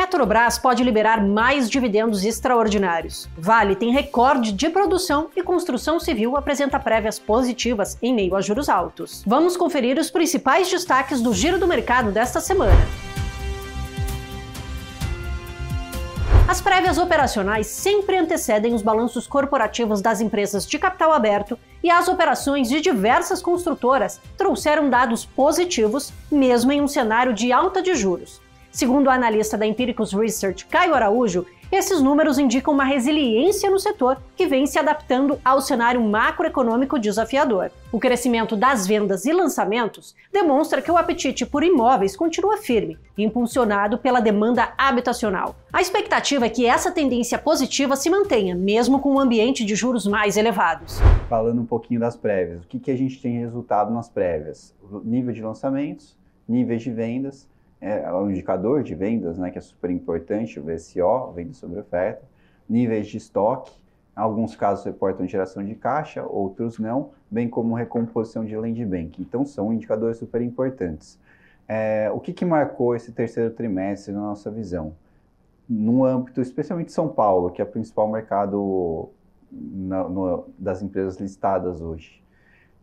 Petrobras pode liberar mais dividendos extraordinários. Vale tem recorde de produção e construção civil apresenta prévias positivas em meio a juros altos. Vamos conferir os principais destaques do giro do mercado desta semana. As prévias operacionais sempre antecedem os balanços corporativos das empresas de capital aberto e as operações de diversas construtoras trouxeram dados positivos, mesmo em um cenário de alta de juros. Segundo o analista da Empiricus Research, Caio Araújo, esses números indicam uma resiliência no setor que vem se adaptando ao cenário macroeconômico desafiador. O crescimento das vendas e lançamentos demonstra que o apetite por imóveis continua firme, impulsionado pela demanda habitacional. A expectativa é que essa tendência positiva se mantenha, mesmo com um ambiente de juros mais elevados. Falando um pouquinho das prévias, o que, que a gente tem resultado nas prévias? O nível de lançamentos, níveis de vendas é o é indicador de vendas, né, que é super importante, o VSO, venda sobre oferta, níveis de estoque, alguns casos reportam geração de caixa, outros não, bem como recomposição de land bank. Então são indicadores super importantes. É, o que, que marcou esse terceiro trimestre na nossa visão? No âmbito, especialmente São Paulo, que é o principal mercado na, no, das empresas listadas hoje.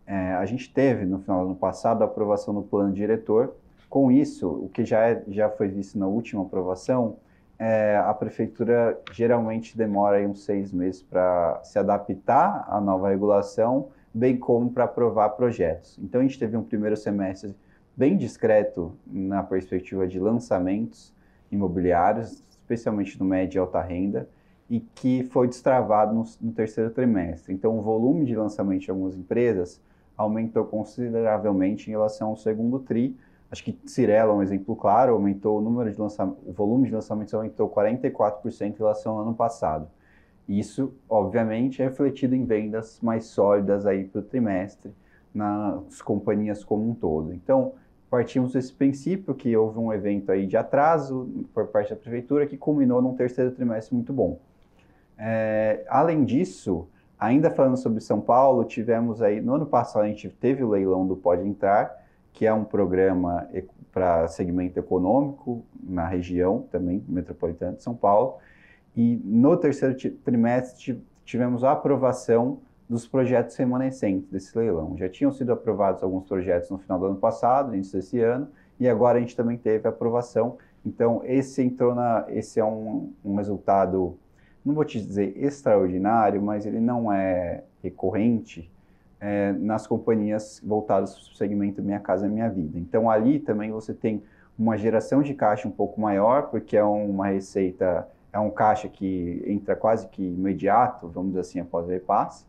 É, a gente teve, no final do ano passado, a aprovação do plano diretor, com isso, o que já, é, já foi visto na última aprovação, é, a prefeitura geralmente demora uns seis meses para se adaptar à nova regulação, bem como para aprovar projetos. Então, a gente teve um primeiro semestre bem discreto na perspectiva de lançamentos imobiliários, especialmente no médio e alta renda, e que foi destravado no, no terceiro trimestre. Então, o volume de lançamento de algumas empresas aumentou consideravelmente em relação ao segundo TRI, Acho que Cirela é um exemplo claro, aumentou o número de lançamentos, o volume de lançamentos aumentou 44% em relação ao ano passado. Isso, obviamente, é refletido em vendas mais sólidas aí para o trimestre nas companhias como um todo. Então, partimos desse princípio que houve um evento aí de atraso por parte da prefeitura que culminou num terceiro trimestre muito bom. É, além disso, ainda falando sobre São Paulo, tivemos aí no ano passado a gente teve o leilão do Pode Entrar que é um programa para segmento econômico na região também metropolitana de São Paulo. E no terceiro trimestre tivemos a aprovação dos projetos remanescentes desse leilão. Já tinham sido aprovados alguns projetos no final do ano passado, início desse ano, e agora a gente também teve a aprovação. Então, esse entrou na, esse é um, um resultado, não vou te dizer extraordinário, mas ele não é recorrente é, nas companhias voltadas para o segmento Minha Casa é Minha Vida. Então ali também você tem uma geração de caixa um pouco maior, porque é uma receita, é um caixa que entra quase que imediato, vamos dizer assim, após o repasse,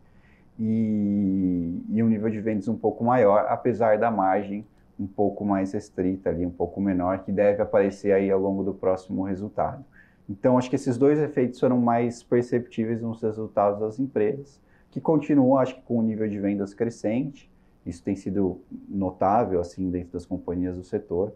e, e um nível de vendas um pouco maior, apesar da margem um pouco mais restrita ali, um pouco menor, que deve aparecer aí ao longo do próximo resultado. Então, acho que esses dois efeitos foram mais perceptíveis nos resultados das empresas que continuam, acho que, com o um nível de vendas crescente. Isso tem sido notável, assim, dentro das companhias do setor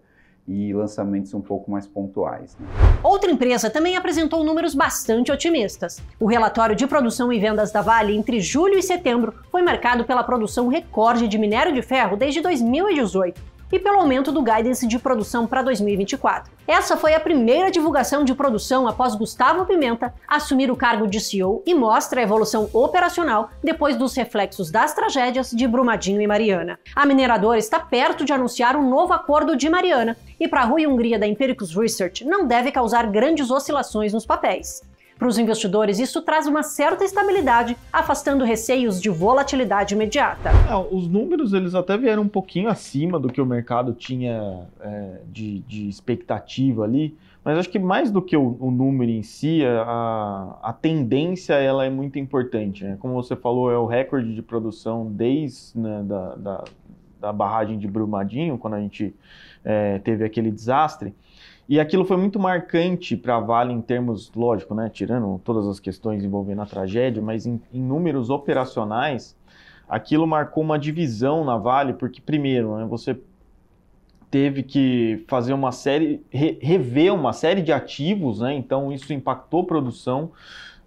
e lançamentos um pouco mais pontuais. Né? Outra empresa também apresentou números bastante otimistas. O relatório de produção e vendas da Vale entre julho e setembro foi marcado pela produção recorde de minério de ferro desde 2018 e pelo aumento do guidance de produção para 2024. Essa foi a primeira divulgação de produção após Gustavo Pimenta assumir o cargo de CEO e mostra a evolução operacional depois dos reflexos das tragédias de Brumadinho e Mariana. A mineradora está perto de anunciar um novo acordo de Mariana e para a Rui Hungria da Empiricus Research não deve causar grandes oscilações nos papéis. Para os investidores, isso traz uma certa estabilidade, afastando receios de volatilidade imediata. É, os números eles até vieram um pouquinho acima do que o mercado tinha é, de, de, expectativa ali, mas acho que mais do que o, o número em si, é, a, a, tendência ela é muito importante. Né? Como você falou, é o recorde de produção desde né, da, da, da barragem de Brumadinho, quando a gente é, teve aquele desastre. E aquilo foi muito marcante para a Vale em termos, lógico, né, tirando todas as questões envolvendo a tragédia, mas em, em números operacionais, aquilo marcou uma divisão na Vale, porque primeiro, né, você teve que fazer uma série, re, rever uma série de ativos, né, então isso impactou produção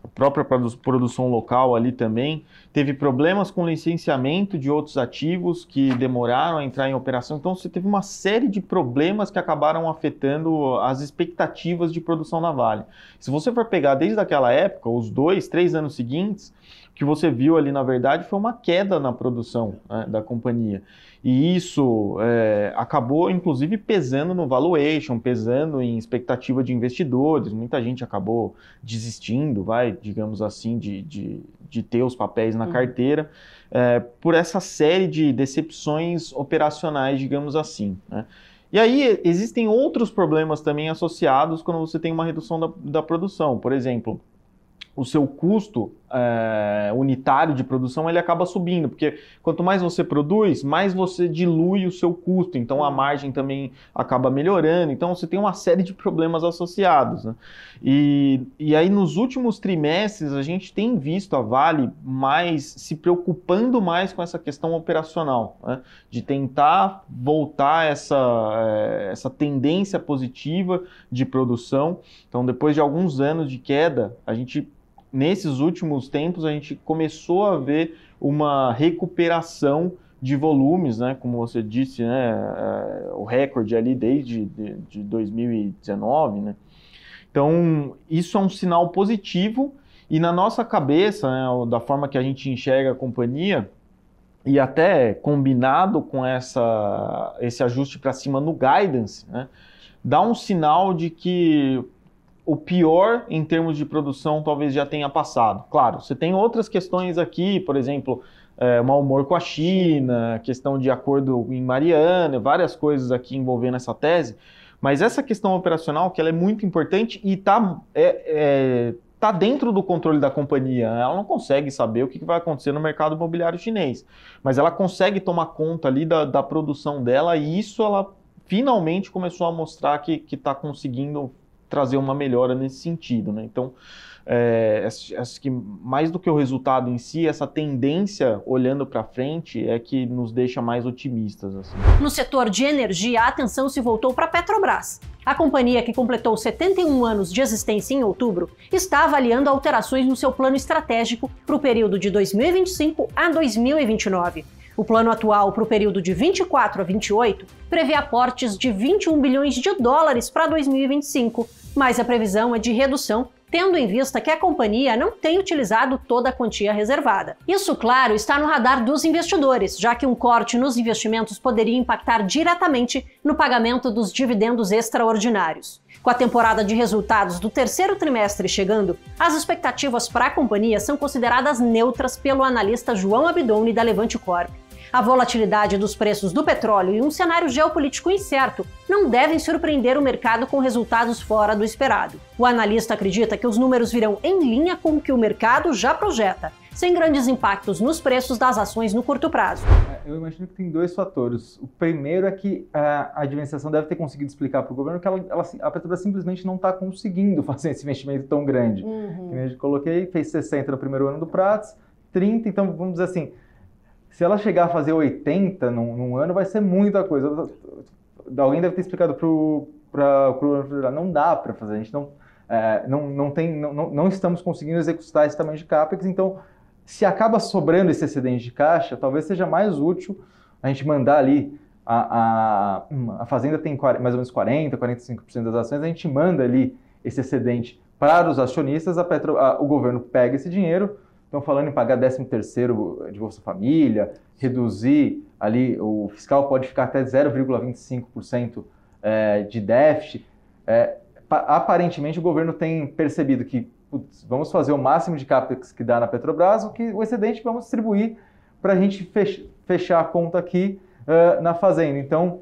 própria própria produção local ali também. Teve problemas com licenciamento de outros ativos que demoraram a entrar em operação. Então, você teve uma série de problemas que acabaram afetando as expectativas de produção na Vale. Se você for pegar desde aquela época, os dois, três anos seguintes, que você viu ali, na verdade, foi uma queda na produção né, da companhia. E isso é, acabou, inclusive, pesando no valuation, pesando em expectativa de investidores. Muita gente acabou desistindo, vai, digamos assim, de, de, de ter os papéis na uhum. carteira é, por essa série de decepções operacionais, digamos assim. Né? E aí existem outros problemas também associados quando você tem uma redução da, da produção. Por exemplo, o seu custo é, unitário de produção ele acaba subindo, porque quanto mais você produz, mais você dilui o seu custo, então a hum. margem também acaba melhorando, então você tem uma série de problemas associados. Né? E, e aí nos últimos trimestres a gente tem visto a Vale mais se preocupando mais com essa questão operacional, né? de tentar voltar essa, eh, essa tendência positiva de produção. Então depois de alguns anos de queda, a gente nesses últimos tempos a gente começou a ver uma recuperação de volumes, né? Como você disse, né? É, o recorde ali desde de, de 2019, né? Então isso é um sinal positivo e na nossa cabeça, né, da forma que a gente enxerga a companhia e até combinado com essa esse ajuste para cima no guidance, né? Dá um sinal de que o pior em termos de produção talvez já tenha passado. Claro, você tem outras questões aqui, por exemplo, é, mau humor com a China, questão de acordo em Mariana, várias coisas aqui envolvendo essa tese. Mas essa questão operacional, que ela é muito importante e está é, é, tá dentro do controle da companhia. Ela não consegue saber o que vai acontecer no mercado imobiliário chinês. Mas ela consegue tomar conta ali da, da produção dela e isso ela finalmente começou a mostrar que está conseguindo trazer uma melhora nesse sentido. Né? Então, é, acho que mais do que o resultado em si, essa tendência olhando para frente é que nos deixa mais otimistas. Assim. No setor de energia, a atenção se voltou para a Petrobras. A companhia, que completou 71 anos de existência em outubro, está avaliando alterações no seu plano estratégico para o período de 2025 a 2029. O plano atual para o período de 24 a 28 prevê aportes de 21 bilhões de dólares para 2025, mas a previsão é de redução tendo em vista que a companhia não tem utilizado toda a quantia reservada. Isso, claro, está no radar dos investidores, já que um corte nos investimentos poderia impactar diretamente no pagamento dos dividendos extraordinários. Com a temporada de resultados do terceiro trimestre chegando, as expectativas para a companhia são consideradas neutras pelo analista João Abidoni da Levante Corp. A volatilidade dos preços do petróleo e um cenário geopolítico incerto não devem surpreender o mercado com resultados fora do esperado. O analista acredita que os números virão em linha com o que o mercado já projeta, sem grandes impactos nos preços das ações no curto prazo. É, eu imagino que tem dois fatores. O primeiro é que é, a administração deve ter conseguido explicar para o governo que ela, ela, a Petrobras simplesmente não está conseguindo fazer esse investimento tão grande. Uhum. Que eu coloquei, fez 60 no primeiro ano do Prates, 30, então vamos dizer assim, se ela chegar a fazer 80 num, num ano, vai ser muita coisa. Alguém deve ter explicado para pra, Federal, não dá para fazer, a gente não, é, não, não, tem, não, não estamos conseguindo executar esse tamanho de CAPEX, então se acaba sobrando esse excedente de caixa, talvez seja mais útil a gente mandar ali a, a, a, fazenda tem mais ou menos 40%, 45% das ações, a gente manda ali esse excedente para os acionistas, a Petro, a, o governo pega esse dinheiro, Estão falando em pagar 13 terceiro de Bolsa Família, reduzir ali, o fiscal pode ficar até 0,25% eh, de déficit. Eh, aparentemente, o governo tem percebido que putz, vamos fazer o máximo de CAPEX que dá na Petrobras, o, que, o excedente vamos distribuir para a gente fechar a conta aqui eh, na Fazenda. Então,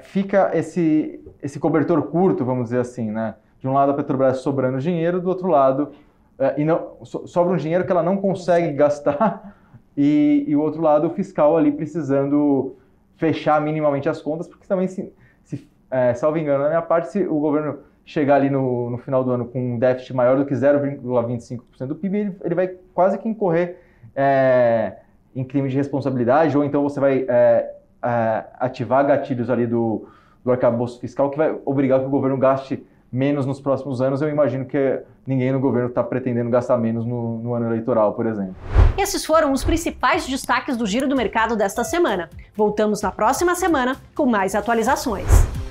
fica esse, esse cobertor curto, vamos dizer assim, né? De um lado a Petrobras sobrando dinheiro, do outro lado é, e não, sobra um dinheiro que ela não consegue gastar e, e o outro lado, o fiscal ali precisando fechar minimamente as contas, porque também, se, se é, salvo engano, na minha parte, se o governo chegar ali no, no final do ano com um déficit maior do que 0,25% do PIB, ele, ele, vai quase que incorrer é, em crime de responsabilidade, ou então você vai é, é ativar gatilhos ali do, do arcabouço fiscal que vai obrigar que o governo gaste menos nos próximos anos, eu imagino que ninguém no governo está pretendendo gastar menos no, no, ano eleitoral, por exemplo. Esses foram os principais destaques do Giro do Mercado desta semana. Voltamos na próxima semana com mais atualizações.